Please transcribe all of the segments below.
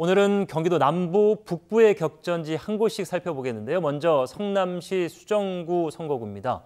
오늘은 경기도 남부 북부의 격전지 한 곳씩 살펴보겠는데요. 먼저 성남시 수정구 선거구입니다.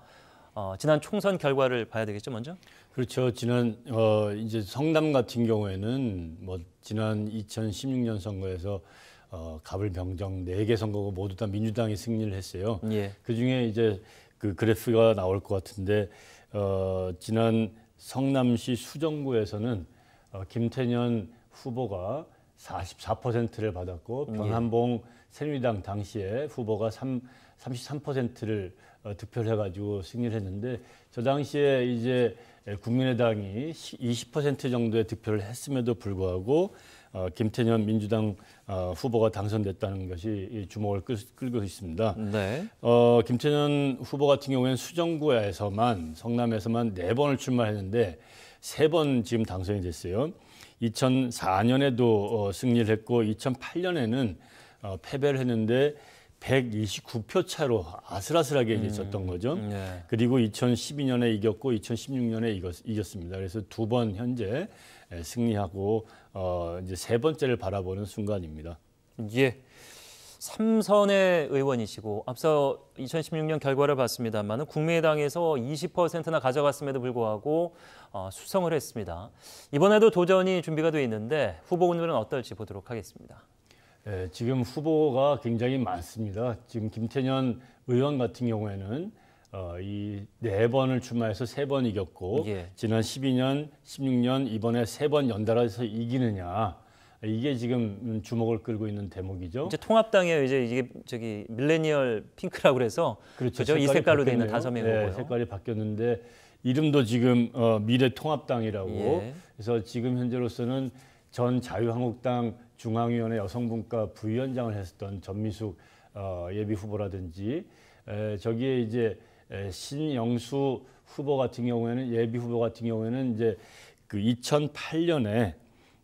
어, 지난 총선 결과를 봐야 되겠죠, 먼저? 그렇죠. 지난 어, 이제 성남 같은 경우에는 뭐 지난 2016년 선거에서 어, 갑을 병정네 개 선거구 모두 다 민주당이 승리를 했어요. 예. 그 중에 이제 그 그래프가 나올 것 같은데 어, 지난 성남시 수정구에서는 어, 김태년 후보가 44%를 받았고 변한봉 음, 예. 새누리당 당시에 후보가 3, 33%를 어, 득표를 해가지고 승리를 했는데 저 당시에 이제 국민의당이 20% 정도의 득표를 했음에도 불구하고 어, 김태년 민주당 어, 후보가 당선됐다는 것이 이 주목을 끌, 끌고 있습니다. 네. 어, 김태년 후보 같은 경우에는 수정구에서만 성남에서만 네 번을 출마했는데 세 번 지금 당선이 됐어요. 2004년에도 어, 승리를 했고 2008년에는 어, 패배를 했는데 129표 차로 아슬아슬하게 음, 졌던 거죠. 네. 그리고 2012년에 이겼고 2016년에 이겼, 습니다 그래서 두 번 현재 승리하고 어, 이제 세 번째를 바라보는 순간입니다. 예. 삼선의 의원이시고 앞서 2016년 결과를 봤습니다만 국민의당에서 20%나 가져갔음에도 불구하고 어, 수성을 했습니다. 이번에도 도전이 준비가 돼 있는데 후보 오늘은 어떨지 보도록 하겠습니다. 네, 지금 후보가 굉장히 많습니다. 지금 김태년 의원 같은 경우에는 어, 이네 번을 출마해서 세 번 이겼고 예. 지난 12년, 16년 이번에 세 번 연달아서 이기느냐 이게 지금 주목을 끌고 있는 대목이죠. 이제 통합당에 이제 이게 저기 밀레니얼 핑크라고 그래서 그렇죠. 그렇죠? 이 색깔로 되어 있는 다섯 명 네, 색깔이 바뀌었는데 이름도 지금 어, 미래통합당이라고 예. 그래서 지금 현재로서는 전 자유한국당 중앙위원회 여성분과 부위원장을 했었던 전미숙 어, 예비 후보라든지 에, 저기에 이제 에, 신영수 후보 같은 경우에는 예비 후보 같은 경우에는 이제 그 2008년에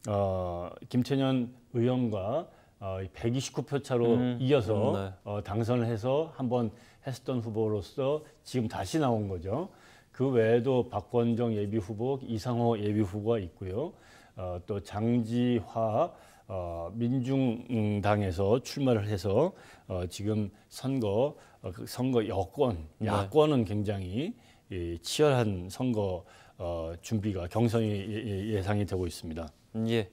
어, 김천현 의원과 어, 129표 차로 음, 이어서 음, 네. 어, 당선을 해서 한번 했었던 후보로서 지금 다시 나온 거죠. 그 외에도 박권정 예비 후보, 이상호 예비 후보가 있고요. 어, 또 장지화 어, 민중당에서 출마를 해서 어, 지금 선거 어, 그 선거 여권 네. 야권은 굉장히 이 치열한 선거 어, 준비가 경선이 예, 예, 예상이 되고 있습니다. 음, 예.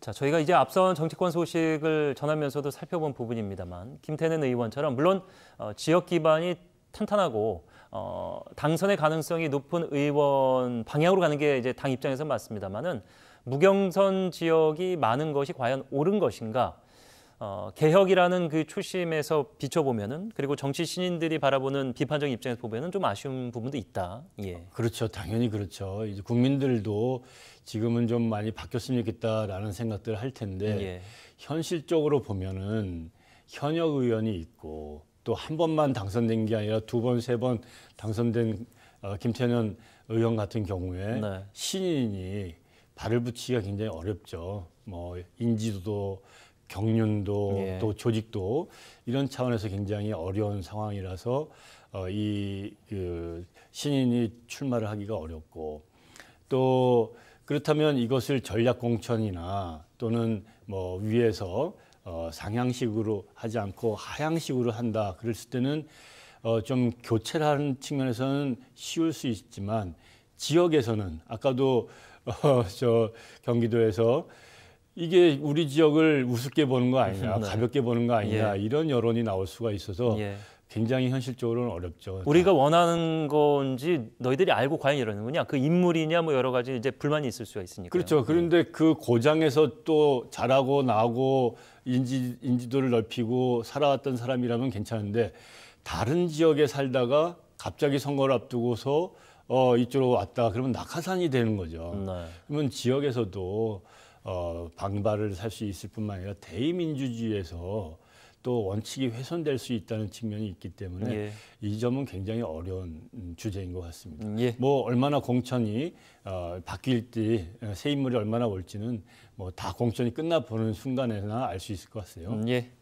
자, 저희가 이제 앞선 정치권 소식을 전하면서도 살펴본 부분입니다만 김태는 의원처럼 물론 어, 지역 기반이 탄탄하고 어, 당선의 가능성이 높은 의원 방향으로 가는 게 이제 당 입장에서 맞습니다만은 무경선 지역이 많은 것이 과연 옳은 것인가? 어, 개혁이라는 그 초심에서 비춰보면은 그리고 정치 신인들이 바라보는 비판적 입장에서 보면은 좀 아쉬운 부분도 있다. 예. 그렇죠, 당연히 그렇죠. 이제 국민들도 지금은 좀 많이 바뀌었으면 좋겠다라는 생각들을 할 텐데 예. 현실적으로 보면은 현역 의원이 있고 또 한 번만 당선된 게 아니라 두 번, 세 번 당선된 어, 김태년 의원 같은 경우에 네. 신인이 발을 붙이기가 굉장히 어렵죠. 뭐 인지도도 경륜도 예. 또 조직도 이런 차원에서 굉장히 어려운 상황이라서 어, 이그 신인이 출마를 하기가 어렵고 또 그렇다면 이것을 전략 공천이나 또는 뭐 위에서 어, 상향식으로 하지 않고 하향식으로 한다 그랬을 때는 어, 좀 교체를 하는 측면에서는 쉬울 수 있지만 지역에서는 아까도 어, 저 경기도에서 이게 우리 지역을 우습게 보는 거 아니냐, 네. 가볍게 보는 거 아니냐 예. 이런 여론이 나올 수가 있어서 예. 굉장히 현실적으로는 어렵죠. 우리가 원하는 건지 너희들이 알고 과연 이러는거냐그 인물이냐 뭐 여러 가지 이제 불만이 있을 수가 있으니까. 그렇죠. 예. 그런데 그 고장에서 또자라고 나고 인지 인지도를 넓히고 살아왔던 사람이라면 괜찮은데 다른 지역에 살다가 갑자기 선거를 앞두고서 어 이쪽으로 왔다 그러면 낙하산이 되는 거죠. 네. 그러면 지역에서도 어, 방발을 살 수 있을 뿐만 아니라 대의민주주의에서 또 원칙이 훼손될 수 있다는 측면이 있기 때문에 예. 이 점은 굉장히 어려운 음, 주제인 것 같습니다. 음, 예. 뭐 얼마나 공천이 어, 바뀔지 어, 새 인물이 얼마나 올지는 뭐다 공천이 끝나 보는 순간에나 알 수 있을 것 같아요. 음, 예.